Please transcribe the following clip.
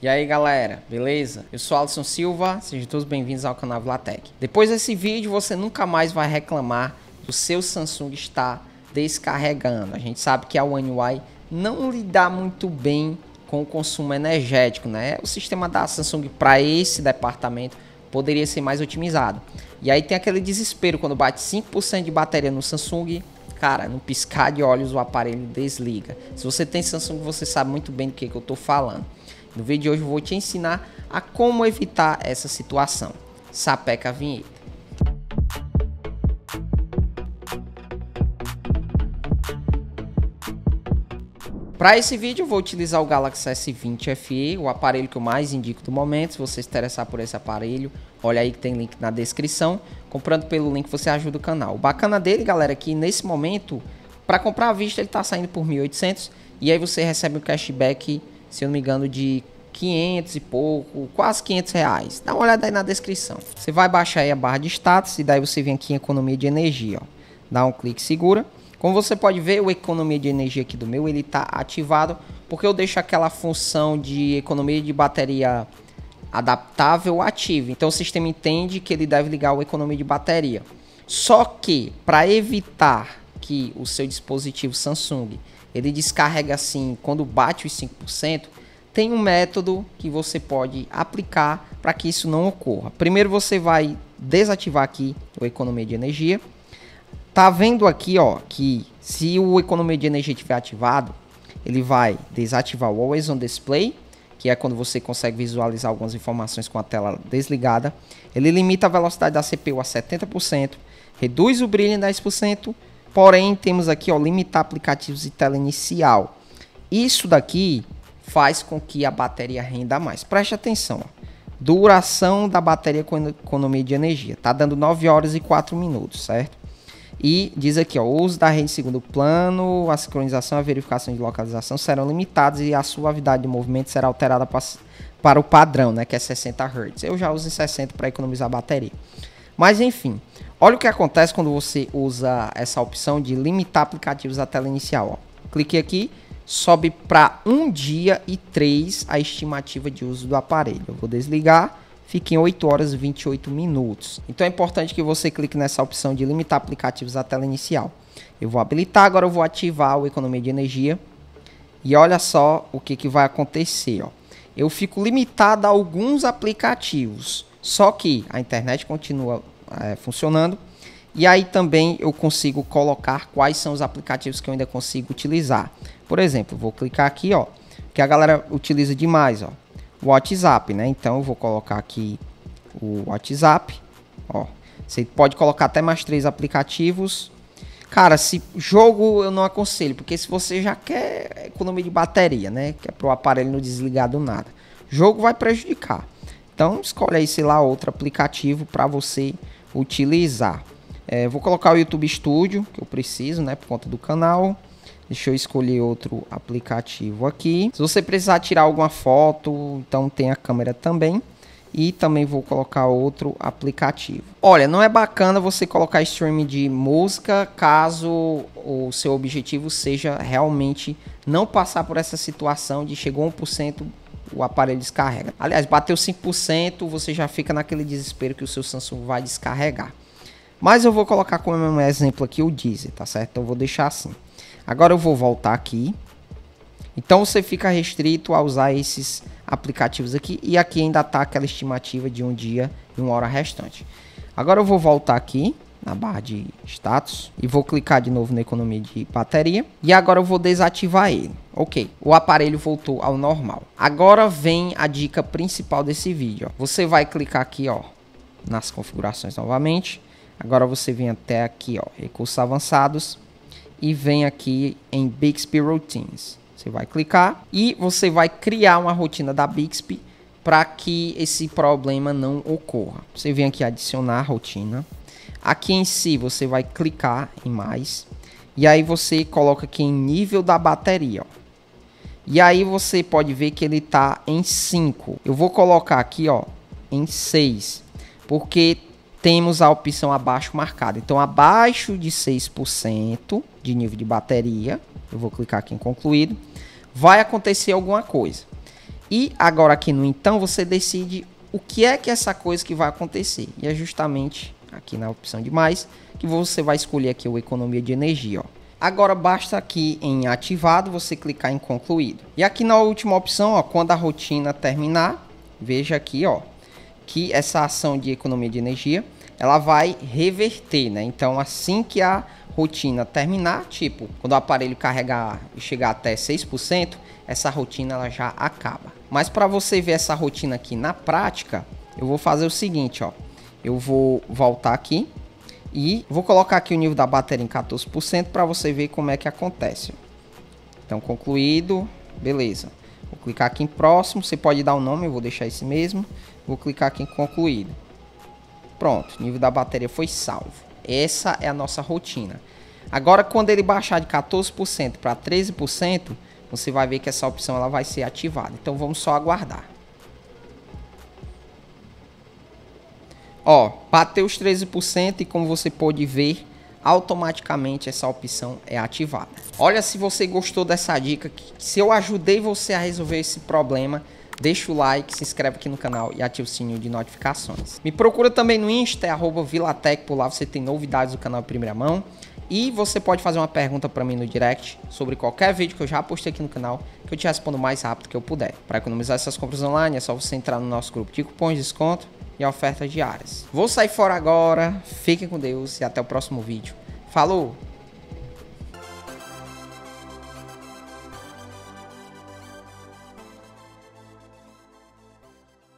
E aí galera, beleza? Eu sou Alisson Silva, sejam todos bem-vindos ao canal Vlatec. Depois desse vídeo você nunca mais vai reclamar do seu Samsung estar descarregando. A gente sabe que a One UI não lida muito bem com o consumo energético, né? O sistema da Samsung para esse departamento poderia ser mais otimizado. E aí tem aquele desespero quando bate 5% de bateria no Samsung, cara, no piscar de olhos o aparelho desliga. Se você tem Samsung, você sabe muito bem do que, que eu tô falando. No vídeo de hoje eu vou te ensinar a como evitar essa situação. Sapeca a vinheta. Para esse vídeo eu vou utilizar o Galaxy S20 FE, o aparelho que eu mais indico do momento. Se você se interessar por esse aparelho, olha aí que tem link na descrição. Comprando pelo link você ajuda o canal. O bacana dele, galera, é que nesse momento, para comprar à vista ele está saindo por 1.800 e aí você recebe um cashback se eu não me engano, de 500 e pouco, quase 500 reais. Dá uma olhada aí na descrição. Você vai baixar aí a barra de status e daí você vem aqui em economia de energia, ó. Dá um clique segura. Como você pode ver, o economia de energia aqui do meu, ele está ativado, porque eu deixo aquela função de economia de bateria adaptável ativa. Então o sistema entende que ele deve ligar o economia de bateria. Só que para evitar que o seu dispositivo Samsung ele descarrega assim quando bate os 5%, tem um método que você pode aplicar para que isso não ocorra. Primeiro você vai desativar aqui o economia de energia. Tá vendo aqui, ó, que se o economia de energia estiver ativado, ele vai desativar o always on display, que é quando você consegue visualizar algumas informações com a tela desligada. Ele limita a velocidade da CPU a 70%, reduz o brilho em 10%, Porém, temos aqui, ó, limitar aplicativos de tela inicial. Isso daqui faz com que a bateria renda mais. Preste atenção, ó. Duração da bateria com economia de energia. Tá dando 9 horas e 4 minutos, certo? E diz aqui, ó, o uso da rede segundo plano, a sincronização, a verificação de localização serão limitados e a suavidade de movimento será alterada para, para o padrão, né, que é 60 Hz. Eu já uso em 60 para economizar bateria. Mas enfim, Olha o que acontece quando você usa essa opção de limitar aplicativos à tela inicial. Ó. Cliquei aqui, sobe para um dia e 3 a estimativa de uso do aparelho. Eu vou desligar, fica em 8 horas e 28 minutos. Então é importante que você clique nessa opção de limitar aplicativos à tela inicial. Eu vou habilitar, agora eu vou ativar o economia de energia. E olha só o que, que vai acontecer. Ó. Eu fico limitado a alguns aplicativos. Só que a internet continua é, funcionando. E aí também eu consigo colocar quais são os aplicativos que eu ainda consigo utilizar. Por exemplo, vou clicar aqui, ó, que a galera utiliza demais, ó, o WhatsApp, né? Então eu vou colocar aqui o WhatsApp, ó. Você pode colocar até mais três aplicativos. Cara, se jogo eu não aconselho, porque se você já quer economia de bateria, né, que é para o aparelho não desligar do nada, jogo vai prejudicar. Então escolhe aí, sei lá, outro aplicativo para você utilizar. É, vou colocar o YouTube Studio, que eu preciso, né, por conta do canal. Deixa eu escolher outro aplicativo aqui. Se você precisar tirar alguma foto, então tem a câmera também. E também vou colocar outro aplicativo. Olha, não é bacana você colocar stream de música caso o seu objetivo seja realmente não passar por essa situação de chegou cento o aparelho descarrega. Aliás, bateu 5%, você já fica naquele desespero que o seu Samsung vai descarregar. Mas eu vou colocar como exemplo aqui o Deezer, tá certo? Então eu vou deixar assim. Agora eu vou voltar aqui. Então você fica restrito a usar esses aplicativos aqui. E aqui ainda está aquela estimativa de um dia e uma hora restante. Agora eu vou voltar aqui na barra de status e vou clicar de novo na economia de bateria e agora eu vou desativar ele. Ok, o aparelho voltou ao normal. Agora vem a dica principal desse vídeo. Ó. Você vai clicar aqui ó, nas configurações novamente. Agora você vem até aqui, ó, recursos avançados e vem aqui em Bixby Routines. Você vai clicar e você vai criar uma rotina da Bixby para que esse problema não ocorra. Você vem aqui adicionar rotina Aqui em si você vai clicar em mais. E aí você coloca aqui em nível da bateria. Ó. E aí você pode ver que ele tá em 5. Eu vou colocar aqui ó, em 6. Porque temos a opção abaixo marcada. Então abaixo de 6% de nível de bateria. Eu vou clicar aqui em concluído. Vai acontecer alguma coisa. E agora aqui no então você decide o que é que é essa coisa que vai acontecer. E é justamente aqui na opção de mais, que você vai escolher aqui o economia de energia, ó. Agora basta aqui em ativado você clicar em concluído. E aqui na última opção, ó, quando a rotina terminar, veja aqui, ó, que essa ação de economia de energia, ela vai reverter, né? Então assim que a rotina terminar, tipo, quando o aparelho carregar e chegar até 6%, essa rotina ela já acaba. Mas para você ver essa rotina aqui na prática, eu vou fazer o seguinte, ó. Eu vou voltar aqui e vou colocar aqui o nível da bateria em 14% para você ver como é que acontece. Então, concluído, beleza. Vou clicar aqui em próximo, você pode dar o um nome, eu vou deixar esse mesmo. Vou clicar aqui em concluído. Pronto, nível da bateria foi salvo. Essa é a nossa rotina. Agora, quando ele baixar de 14% para 13%, você vai ver que essa opção ela vai ser ativada. Então, vamos só aguardar. Ó, bateu os 13% e como você pode ver, automaticamente essa opção é ativada. Olha se você gostou dessa dica, se eu ajudei você a resolver esse problema, deixa o like, se inscreve aqui no canal e ativa o sininho de notificações. Me procura também no Insta, é arroba Vilatec, por lá você tem novidades do canal em primeira mão. E você pode fazer uma pergunta para mim no direct sobre qualquer vídeo que eu já postei aqui no canal, que eu te respondo o mais rápido que eu puder. Para economizar essas compras online, é só você entrar no nosso grupo de cupons de desconto e ofertas diárias. Vou sair fora agora, fiquem com Deus e até o próximo vídeo. Falou!